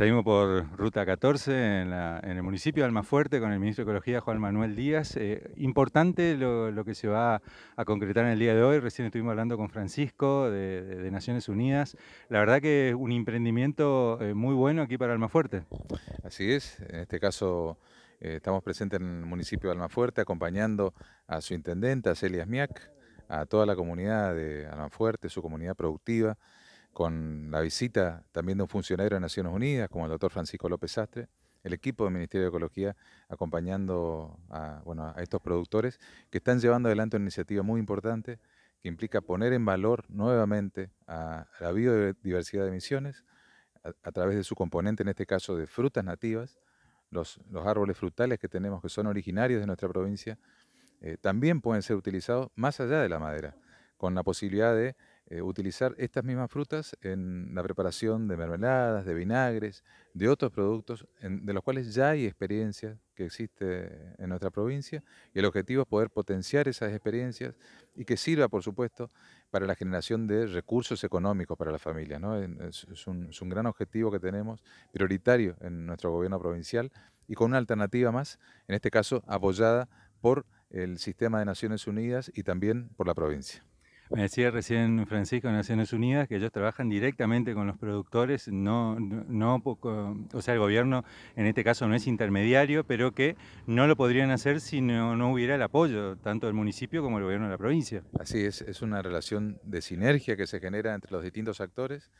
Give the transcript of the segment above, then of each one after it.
Seguimos por Ruta 14 en, el municipio de Almafuerte con el ministro de Ecología Juan Manuel Díaz. Eh, importante lo, que se va a concretar en el día de hoy. Recién estuvimos hablando con Francisco de, Naciones Unidas. La verdad que es un emprendimiento eh, muy bueno aquí para Almafuerte. Así es. En este caso eh, estamos presentes en el municipio de Almafuerte acompañando a su intendente, a Celia Smiak, a toda la comunidad de Almafuerte, su comunidad productiva con la visita también de un funcionario de Naciones Unidas, como el doctor Francisco López Sastre, el equipo del Ministerio de Ecología acompañando a, estos productores que están llevando adelante una iniciativa muy importante que implica poner en valor nuevamente a la biodiversidad de misiones a, través de su componente, en este caso de frutas nativas, los, árboles frutales que tenemos que son originarios de nuestra provincia, eh, también pueden ser utilizados más allá de la madera, con la posibilidad de eh, utilizar estas mismas frutas en la preparación de mermeladas, de vinagres, de otros productos de los cuales ya hay experiencia que existe en nuestra provincia y el objetivo es poder potenciar esas experiencias y que sirva, por supuesto, para la generación de recursos económicos para las familias. ¿no? un, es un gran objetivo que tenemos, prioritario en nuestro gobierno provincial y con una alternativa más, en este caso apoyada por el sistema de Naciones Unidas y también por la provincia. Me decía recién Francisco de Naciones Unidas que ellos trabajan directamente con los productores, no, no o sea, el gobierno en este caso no es intermediario, pero que no lo podrían hacer si no, no hubiera el apoyo tanto del municipio como del gobierno de la provincia. Así es, es una relación de sinergia que se genera entre los distintos actores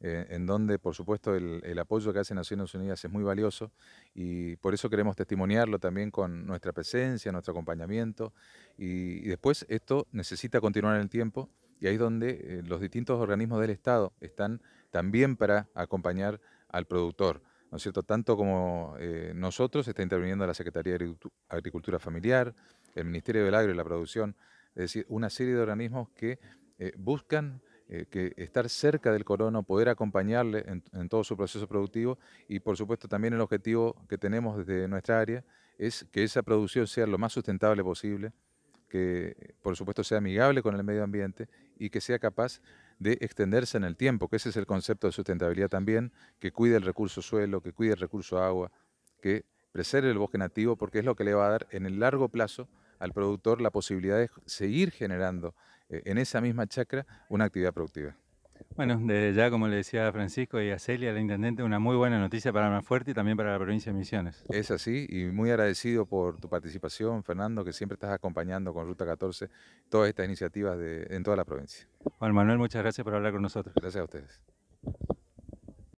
eh, en donde, por supuesto, el, apoyo que hace Naciones Unidas es muy valioso y por eso queremos testimoniarlo también con nuestra presencia, nuestro acompañamiento y, después esto necesita continuar en el tiempo y ahí es donde eh, los distintos organismos del Estado están también para acompañar al productor. ¿no es cierto? Tanto como eh, nosotros, está interviniendo la Secretaría de Agricultura Familiar, el Ministerio del Agro y la Producción, es decir, una serie de organismos que buscan eh, que estar cerca del corono, poder acompañarle en, en, todo su proceso productivo y por supuesto también el objetivo que tenemos desde nuestra área es que esa producción sea lo más sustentable posible, que por supuesto sea amigable con el medio ambiente y que sea capaz de extenderse en el tiempo, que ese es el concepto de sustentabilidad también, que cuide el recurso suelo, que cuide el recurso agua, que preserve el bosque nativo porque es lo que le va a dar en el largo plazo al productor la posibilidad de seguir generando eh, en esa misma chacra una actividad productiva. Bueno, desde ya, como le decía a Francisco y a Celia, la intendente, una muy buena noticia para Manfuerte y también para la provincia de Misiones. Es así, y muy agradecido por tu participación, Fernando, que siempre estás acompañando con Ruta 14 todas estas iniciativas de, en toda la provincia. Juan Manuel, muchas gracias por hablar con nosotros. Gracias a ustedes.